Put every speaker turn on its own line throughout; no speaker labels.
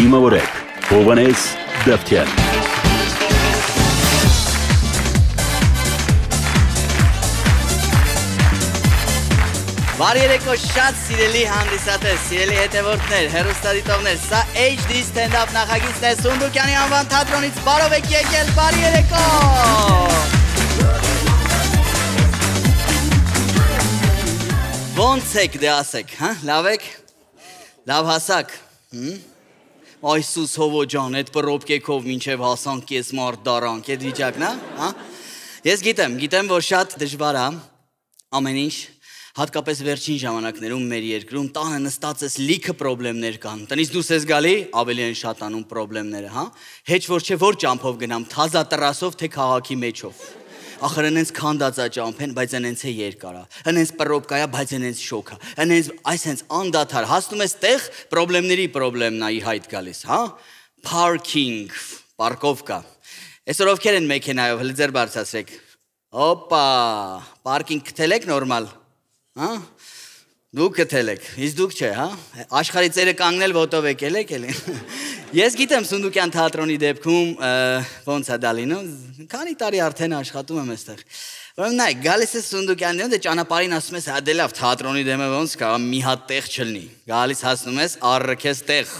դիմավորեք Հովանես Դավթյան։ Բարի երեկո շատ սիրելի հանդիսատես, սիրելի հետևորդներ, հերոստադիտողներ, սա HD stand-up նախագիծն է Սունդուկյանի անվան թատրոնից, բարով եք եկել, բարի երեկո։ Ոնց եք դե ասեք, հա, լավ եք, լավ հասակ, հմ այսուս հովոջան, այդ պրոբկեքով մինչև հասանք կես մարդ դարանք, այդ վիճակն է, հա? Ես գիտեմ, գիտեմ, որ շատ դժվար է ամեն ինչ, հատկապես վերջին ժամանակներում մեր երկրում տանը նստած էս լիքը խնդիրներ կան։ Տնից դուս ես գալի, ավելի են շատանում խնդիրները, հա։ Հեչ որ չէ որ ճամփով գնամ, թազա տրասով թե քաղաքի մեջով ախր այնենց քանդած է ճամփեն, բայց այնենց է երկարա։ Այնենց պրոբկայա, բայց այնենց շոքա։ Այնենց այսենց անդադար հասնում ես տեղ խնդիրների խնդրն է ի հայտ գալիս, հա? Parking, parkovka։ Այսօր ովքեր են մեքենայով, հլի ձեր բարձրացրեք։ Հոպա, parking գտել եք նորմալ։ Հա? Դուք գտել եք, իսկ դուք չէ, հա? Աշխարհի ծերը կանգնել ոտով եկել եք էլի։ Ես գիտեմ Սունդուկյան թատրոնի դեպքում ոնց է դա լինում։ Քանի տարի արդեն աշխատում եմ այստեղ։ Ուրեմն նայ, գալիս ես Սունդուկյանի դեմ, դե ճանապարհին ասում ես, «Հա դե լավ, թատրոնի դեմը ոնց կա, մի հատ տեղ չլինի»։ Գալիս հասնում ես, առրքես տեղ։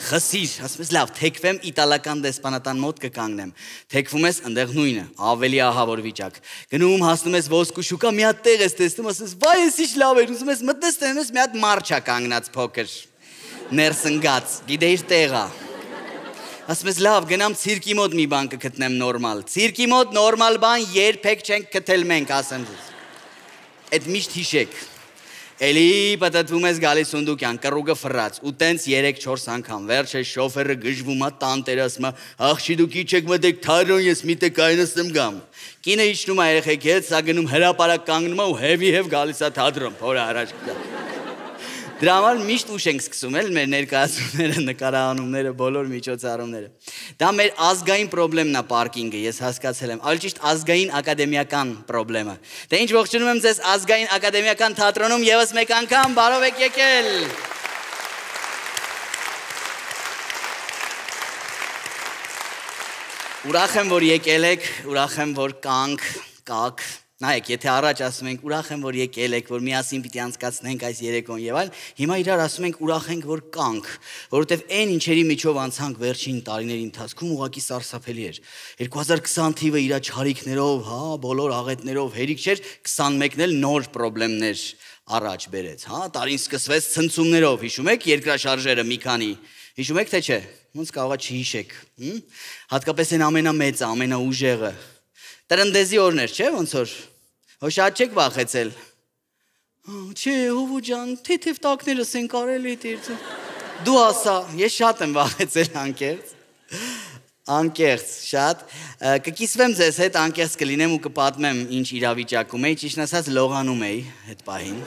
Խսիր, ասում ես, «Լավ, թեքվեմ իտալական դեսպանատան մոտ կկանգնեմ»։ Թեքվում ես, այնտեղ նույնը, ավելի ահավոր վիճակ։ Գնում հասնում ես ոսկու շուկա, մի հատ տեղ ես տեսնում, ասում ես, «Վայ, ես ինչ լավ էր»։ Ուզում ես մտնես, տեսնում ես մի հատ մարճա կանգնած փոքր ներս ընկած, գիտեիր տեղա։ Ասում ես լավ, գնամ ցիրկի մոտ մի բան կգտնեմ նորմալ։ Ցիրկի մոտ նորմալ բան երբեք չենք գտել մենք, ասեմ ձեզ։ Այդ միշտ հիշեք։ Էլի պատտվում ես գալիս սունդուկյան, կռուգը ֆռած, ու տենց 3-4 անգամ վերջը շոֆերը գժվում է տանտեր ասում է, «Աղջի դուք ի՞նչ եք մտեք թարոն, ես միտե կայնստեմ գամ»։ Կինը իջնում է երեխեքի հետ, սա գնում հրաապարակ կանգնում է ու հեվի հև գալիս է թադրում, փորա առաջ գա։ Դրա համար միշտ ուշ ենք սկսում էլ մեր ներկայացումները, նկարահանումները, բոլոր միջոցառումները։ Դա մեր ազգային խնդրեմն է պարկինգը, ես հասկացել եմ, այլ ճիշտ ազգային ակադեմիական խնդրեմը։ Դե ինչ ողջունում եմ ձեզ ազգային ակադեմիական թատրոնում եւս մեկ անգամ, բարով եք եկել։ Ուրախ եմ, որ եկել եք, ուրախ եմ, որ կանք, կաք, կաք Նայեք, եթե առաջ ասում ենք ուրախ եմ, որ եկել եք, որ միասին պիտի անցկացնենք այս երեկոն եւ այլ, հիմա իրար ասում ենք ուրախ ենք, որ կանք, որովհետեւ այն ինչերի միջով անցանք վերջին տարիների ընթացքում ուղակի սարսափելի էր։ 2020 թիվը իր ճարիքներով, հա, բոլոր աղետներով հերիք չէր, 21-ն էլ նոր խնդիրներ առաջ բերեց, հա, տարին սկսվեց ցնցումներով, հիշում եք երկրաշարժերը մի քանի, հիշում եք թե չէ, ոնց կարողա չհիշեք, հմ, հատկապես այն ամենամեծը, ամենաուժեղը, Տրնդեզի օրներ, չէ՞, ոնց որ Հո շատ չեք վախեցել։ Չէ, հովու ջան, թեթև տակներս են կարելի դերձը։ Դու ասա, ես շատ եմ վախեցել անկեղծ։ Անկեղծ, շատ։ Կկիսվեմ ձեզ հետ, անկեղծ կլինեմ ու կպատմեմ ինչ իրավիճակում էի, ճիշտ ասած լողանում էի այդ պահին։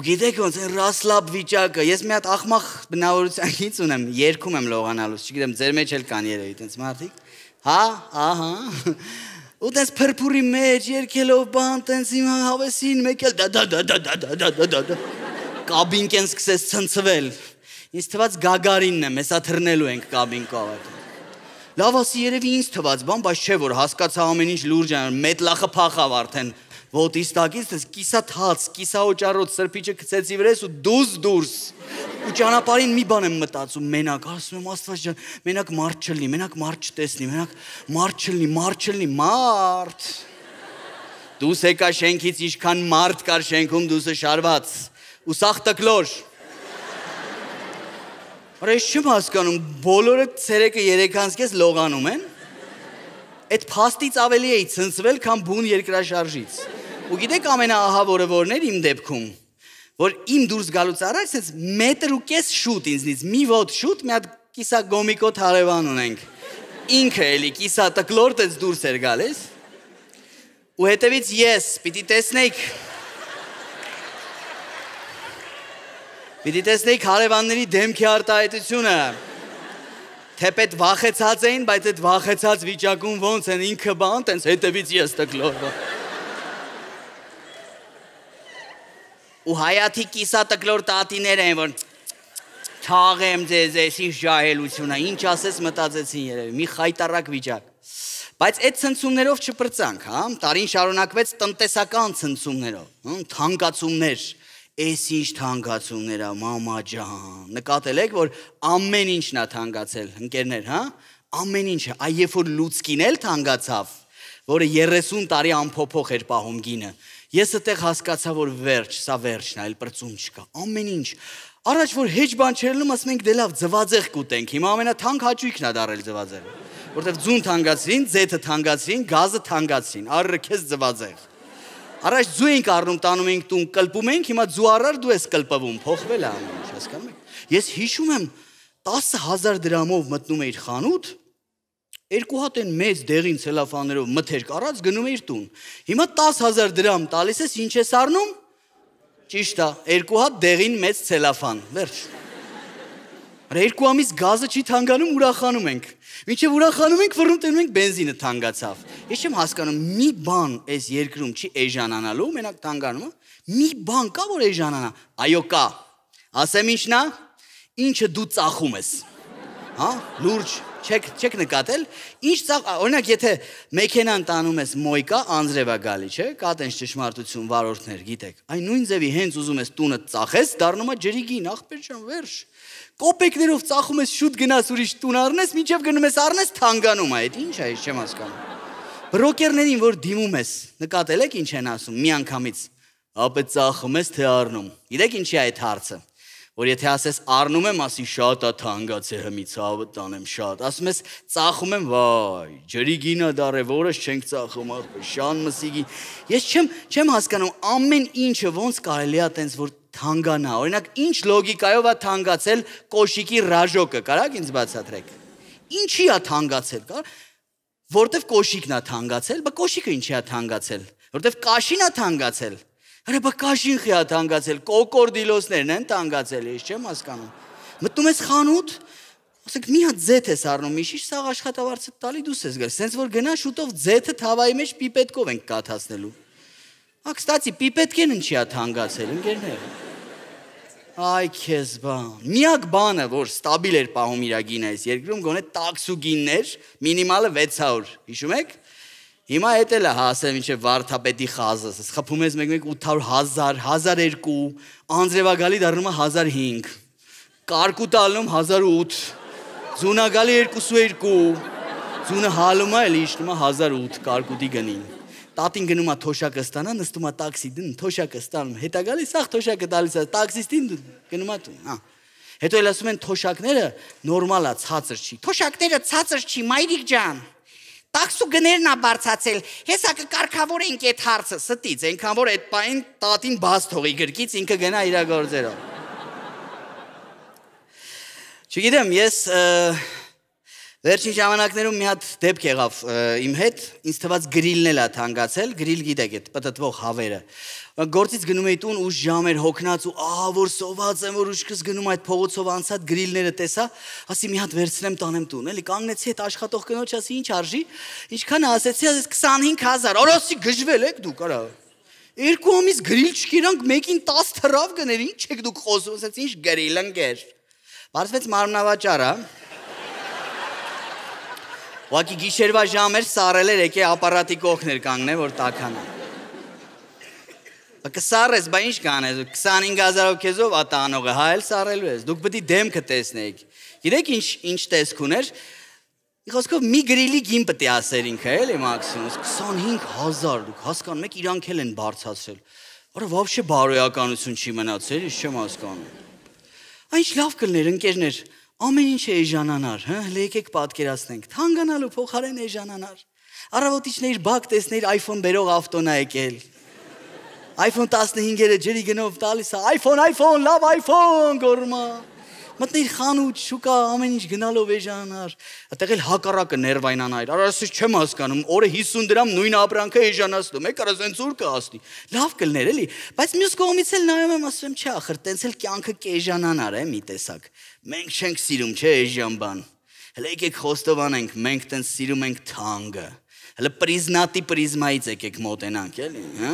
Ու գիտեք ոնց այն ռասլաբ վիճակը, ես մի հատ ախմախ բնավորությունից ունեմ, երկում եմ լողանալուց, չգիտեմ, ձեր մեջ էլ կան երևի այդպես մարդիկ։ Հա, ահա ու դες փրփուրի մեջ երկելով բան տենց իմ հավեսին մեկ էլ դա դա դա դա դա դա դա դա դա կաբին կեն սկսես ցնցվել ինձ թված գագարինն եմ հեսա թռնելու ենք կաբին կավատ լավ ասի երևի ինձ թված բան բայց չէ որ հասկացա ամեն ինչ լուրջ է մետլախը փախավ արդեն ոտիս տակից ես կիսաթաց, կիսաոճառոտ սրբիչը գցեցի վրես ու դուզ դուրս։ Ու ճանապարհին մի բան եմ մտածում, մենակ, ասում եմ Աստված ջան, մենակ մարդ չլինի, մենակ մարդ չտեսնի, մենակ մարդ չլինի, մարդ չլինի, մարդ։ Դուս եկա շենքից ինչքան մարդ կար շենքում դուսը շարված։ Ու սախ տկլոր։ Արա ես չեմ հասկանում, բոլորը ցերեկը 3 անցկես լողանում են։ Այդ փաստից ավելի էի ցնցվել, քան բուն երկրաշարժից։ Ու գիտեք ամենաահավորը որն էր իմ դեպքում, որ իմ դուրս գալուց առաջ ես մետր ու կես շուտ ինձնից, մի ոտ շուտ մի հատ կիսա գոմիկոտ հարևան ունենք։ Ինքը էլի կիսա տկլորտից դուրս էր գալիս։ Ու հետևից ես, պիտի տեսնեիք։ Պիտի տեսնեիք հարևանների դեմքի արտահայտությունը։ Թեպետ վախեցած էին, բայց այդ վախեցած վիճակում ոնց են ինքը բան, տենց հետևից ես տկլորվա։ ու հայաթի կիսատկլոր տատիներ են որ թաղեմ ձեզ էսին ժահելությունը ինչ ասես մտածեցին երևի մի խայտարակ վիճակ բայց այդ ցնցումներով չպրծանք հա տարին շարունակվեց տնտեսական ցնցումներով թանկացումներ Էս ինչ թանկացումներ է, մամա ջան։ Նկատել եք, որ ամեն ինչն է թանկացել, ընկերներ, հա? Ամեն ինչը, այ երբ որ լուցկին էլ թանկացավ, որը 30 տարի անփոփոխ էր պահում գինը, Ես այդտեղ հասկացա, որ վերջ, սա վերջն է, այլ բրծում չկա։ Ամեն ինչ Առաջ որ հեչ բան չեր լինում, ասում ենք դե լավ ձվածեղ կուտենք։ Հիմա ամենաթանկ հաճույքն է դարել ձվածեղը, որտեվ ձուն թանկացին, ձեթը թանկացին, գազը թանկացին, առը քեզ ձվածեղ։ Առաջ ձու ենք առնում, տանում ենք տուն, կլպում ենք, հիմա ձու առար դու ես կլպվում, փոխվել է ամեն ինչ, հասկանում եք։ Ես հիշում եմ 10000 դրամով մտնում էի խանութ, Երկու հատ են մեծ դեղին ցելոֆաներով մթերք առած գնում է իր տուն։ Հիմա 10000 դրամ տալիս ես ինչ ես առնում։ Ճիշտ է, երկու հատ դեղին մեծ ցելոֆան։ Վերջ։ Արա երկու ամիս գազը չի թանգանում, ուրախանում ենք։ Մինչև ուրախանում ենք, վռում տենում ենք բենզինը թանգացավ։ Ես չեմ հասկանում, մի բան այս երկրում չի էժանանալու, մենակ թանգանում է։ Մի բան կա, որ էժանանա։ Այո կա։ Ասեմ ինչնա։ Ինչը դու ծախում ես։ Հա, լուրջ չեք չեք նկատել ինչ ցավ օրինակ եթե մեքենան տանում ես մոյկա անձրևա գալի չէ կա տենց ճշմարտություն վարորդներ գիտեք այն նույն ձևի հենց ուզում ես տունը ծախես դառնում է ջրիկին ախպեր ջան վերջ կոպեկներով ծախում ես շուտ գնաս ուրիշ տուն առնես մինչև գնում ես առնես թանգանում է այդ ի՞նչ է ես չեմ հասկանում բրոկերներին որ դիմում ես նկատել եք ինչ են ասում միանգամից ապե ծախում ես թե առնում գիտեք ինչի է այդ հարցը որ եթե ասես առնում եմ, ասի շատ է թանկաց է հմից, հավը տանեմ շատ։ Ասում ես ծախում եմ, վայ, ջրի գինը դարը, որս չենք ծախում, շան մսիգի։ Ես չեմ չեմ հասկանում ամեն ինչը ոնց կարելի է տենց որ թանգանա։ Օրինակ, ինչ լոգիկայով է թանգացել կոշիկի ռաժոկը, կարա՞ք ինձ բացատրեք։ Ինչի է թանգացել, կար։ Որտեվ կոշիկն է թանգացել, բա կոշիկը ինչի է թանգացել։ Որտեվ կաշին է թանգացել։ Արա բակաշին խիա թանգացել, կոկորդիլոսներն են թանգացել, ես չեմ հասկանում։ Մտնում ես խանութ, ասենք մի հատ ձեթ ես առնում, իշի սաղ աշխատավարձը տալի դուս ես գալ, սենց որ գնա շուտով ձեթը թավայի մեջ պիպետկով ենք կաթացնելու։ Ա, կստացի, պիպետկեն ինչի է թանգացել, ընկերներ։ Այ քեզ բան։ Միակ բանը, որ ստաբիլ էր պահում իր գինը այս երկրում, գոնե տաքսու գիններ մինիմալը 600։ Հիշու՞մ եք։ Հիմա էդ էլ է հասել հա, ինչե վարդապետի խազը, սխփում ես մեկ-մեկ 800 1000, 1002, անձրևագալի դառնում է 1005, կարկու տալնում 1008, ձունագալի 22, ձունը հալում է, էլի իջնում է 1008 կարկուտի գնին։ Տատին գնում է թոշակը ստանա, նստում է տաքսի, դին թոշակը ստանում, հետա գալիս, ախ թոշակը տալիս է, տաքսիստին գնում է տուն, հա։ Հետո էլ ասում են թոշակները նորմալ է, ցածր չի։ Թոշակները ցածր չի, մայրիկ ջան տաքսու գներն ա բարձացել։ Հեսա կկարգավորենք այդ հարցը ստից, այնքան որ այդ պայն տատին բաց թողի գրկից ինքը գնա իր գործերով։ Չգիտեմ, ես և, Վերջին ժամանակներում մի հատ դեպք եղավ իմ հետ, ինձ թված գրիլն էլա թանկացել, գրիլ գիտեք այդ պտտվող հավերը։ Գործից գնում էի տուն, ուշ ժամ էր հոգնած ու ահա որ սոված եմ, որ ուշքս գնում այդ փողոցով անցած գրիլները տեսա, ասի մի հատ վերցնեմ տանեմ տուն, էլի կանգնեցի այդ աշխատող կնոջ, ասի ինչ արժի, ինչքան ասեցի, ասես 25000, օրոսի գժվել եք դուք, արա։ Երկու ամիս գրիլ չկիրանք, մեկին 10 թռավ գներ, ինչ եք դուք խոսում, ասես ինչ գրիլ ընկեր։ Բարձվեց մարմնավաճառը, Ուղղակի գիշերվա ժամեր սարել էր, եկե ապարատի կողքներ կանգնել, որ տականա։ Բա կսարես, բա ինչ կանես, 25000-ով քեզով ատանողը հայել սարելու ես։ Դուք պետք է դեմքը տեսնեիք։ Գիտեք ինչ ինչ տեսք ուներ։ Իխոսքով մի գրիլի գին պետք է ասեր ինքը, էլի մաքսիմուս 25000 դուք հասկանում եք, իրանք էլ են բարձրացրել։ Որը вообще բարոյականություն չի մնացել, ես չեմ հասկանում։ Այն լավ կլներ, ընկերներ, ամեն ինչ էժանանար, հա, հլե եկեք պատկերացնենք, թանկանալու փոխարեն էժանանար։ Առավոտիչներ բակ տեսներ iPhone բերող ավտոնա եկել։ iPhone 15-երը ջրի գնով տալիս է, iPhone, iPhone, լավ iPhone, գորմա։ Մտնիր խանութ, շուկա, ամեն ինչ գնալով էժանանար։ Այդտեղ էլ հակառակը ներվայնանար։ Արա ասես չեմ հասկանում, օրը 50 դրամ նույն ապրանքը էժանացնում, եք արա սենց ուր կհասնի։ Լավ կլներ էլի, բայց մյուս կողմից էլ նայում եմ, ասում չա, ախր տենց էլ կյանքը կէժանանար է մի տեսակ։ Մենք չենք սիրում, չէ, այժմ բան։ Հələ եկեք խոստովանենք, մենք տենց սիրում ենք թանգը։ Հələ պրիզնատի պրիզմայից եկեք մոտենանք, էլի, հա։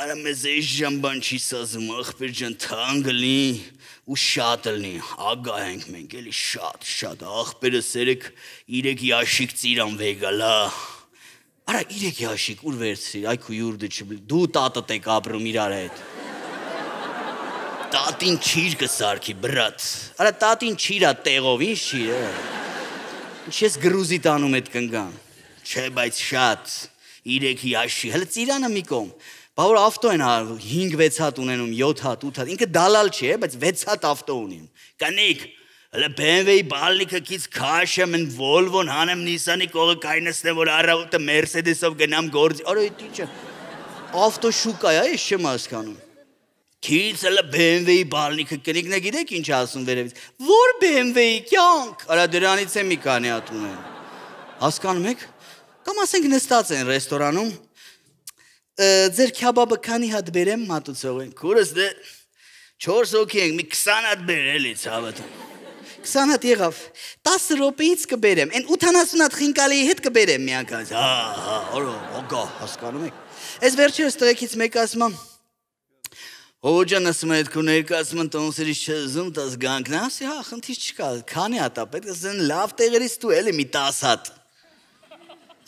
Արա մեզ այժմ բան չի սազում, ախպեր ջան, թանգը լի ու շատ լնի։ Ագա ենք մենք, էլի շատ, շատ ախպերը սերեք իրեք յաշիկ ծիրան վեգալա։ Արա իրեք յաշիկ ուր վերցրի, այ քու յուրդը չբլի։ Դու տատդ եք ապրում իրար հետ տատին չիր կսարքի, բրատ։ Արա տատին չիրա տեղով, ինչ չիրա։ Ինչ ես գրուզի տանում այդ կնգան։ Չէ, բայց շատ, իրեքի աշի, հələ ծիրանը մի կոմ։ Բա որ ավտո են 5-6 հատ ունենում, 7 հատ, 8 հատ։ Ինքը դալալ չի, բայց 6 հատ ավտո ունի։ Կանիկ, հələ BMW-ի բալնիկը քից քաշեմ, ն Volvo-ն հանեմ Nissan-ի կողը կայնեցնեմ, որ առավոտը Mercedes-ով գնամ գործի։ Արա դիճը։ Ավտո շուկա է, ես չեմ հասկանում քից էլ BMW-ի բալնիկը կրիկն է գիտեք ինչ ասում վերևից որ BMW-ի կյանք արա դրանից է մի քանի հատ ունեն հասկանում եք կամ ասենք նստած են ռեստորանում ձեր քյաբաբը քանի հատ բերեմ մատուցող են քուրս դե 4 հոգի ենք մի 20 հատ բեր էլի ցավը 20 հատ եղավ 10 րոպեից կբերեմ այն 80 հատ խինկալիի հետ կբերեմ մի անգամ հա հա օրո հոգա հասկանում եք այս վերջերս տղեկից մեկը ասում է Օջան ասում է դու ներկայացում տոնսերից չզում տաս գանքնաս, հա, խնդիր չկա։ Քանի հատ է պետք, ասեն լավ տեղերից դու էլի մի 10 հատ։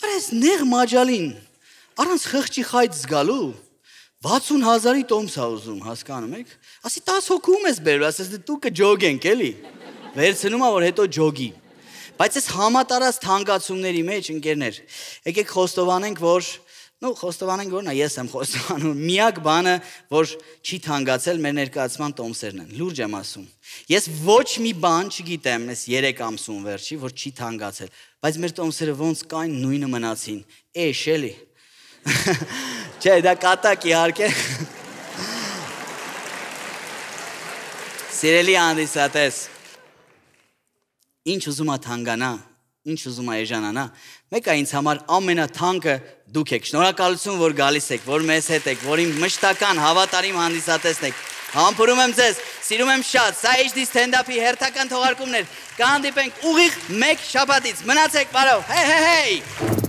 Արես նեղ մաջալին, առանց խղճի խայտ զգալու 60000-ի տոմս է ուզում, հասկանում եք։ Ասի 10 հոգու ես բերու, ասես դե դու կջոգենք էլի։ Վերցնում է որ հետո ջոգի։ Բայց այս համատարած թանկացումների մեջ, ընկերներ, եկեք խոստովանենք, որ Ну, խոստովանենք որնա ես եմ խոստովանում։ Միակ բանը, որ չի թանգացել մեր ներկայացման տոմսերն են։ Լուրջ եմ ասում։ Ես ոչ մի բան չգիտեմ, ես 3 ամսուն վերջի, որ չի թանգացել, բայց մեր տոմսերը ոնց կային, նույնը մնացին։ Է, շելի։ Չէ, դա կատակ իհարկե։ Սիրելի հանդիսատես, ինչ ուզում ա թանգանա, ինչ ուզում ա էժանանա։ հա? Մեկը ինձ համար ամենաթանկը դուք եք։ Շնորհակալություն, որ գալիս եք, որ մեզ հետ եք, որ իմ մշտական հավատարիմ հանդիսատեսն եք։ Համբուրում եմ ձեզ, սիրում եմ շատ։ Սա HD stand-up-ի հերթական թողարկումն էր։ Կհանդիպենք ուղիղ 1 շաբաթից։ Մնացեք բարով։ Հե հե հե։